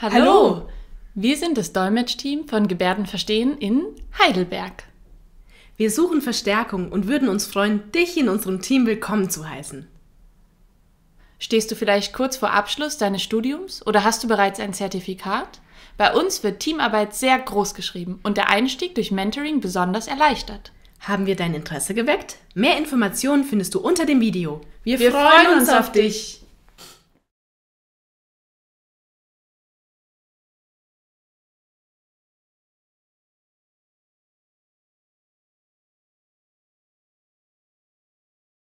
Hallo. Hallo. Wir sind das Dolmetschteam von Gebärden verstehen in Heidelberg. Wir suchen Verstärkung und würden uns freuen, dich in unserem Team willkommen zu heißen. Stehst du vielleicht kurz vor Abschluss deines Studiums oder hast du bereits ein Zertifikat? Bei uns wird Teamarbeit sehr groß geschrieben und der Einstieg durch Mentoring besonders erleichtert. Haben wir dein Interesse geweckt? Mehr Informationen findest du unter dem Video. Wir, Wir freuen, freuen uns auf dich!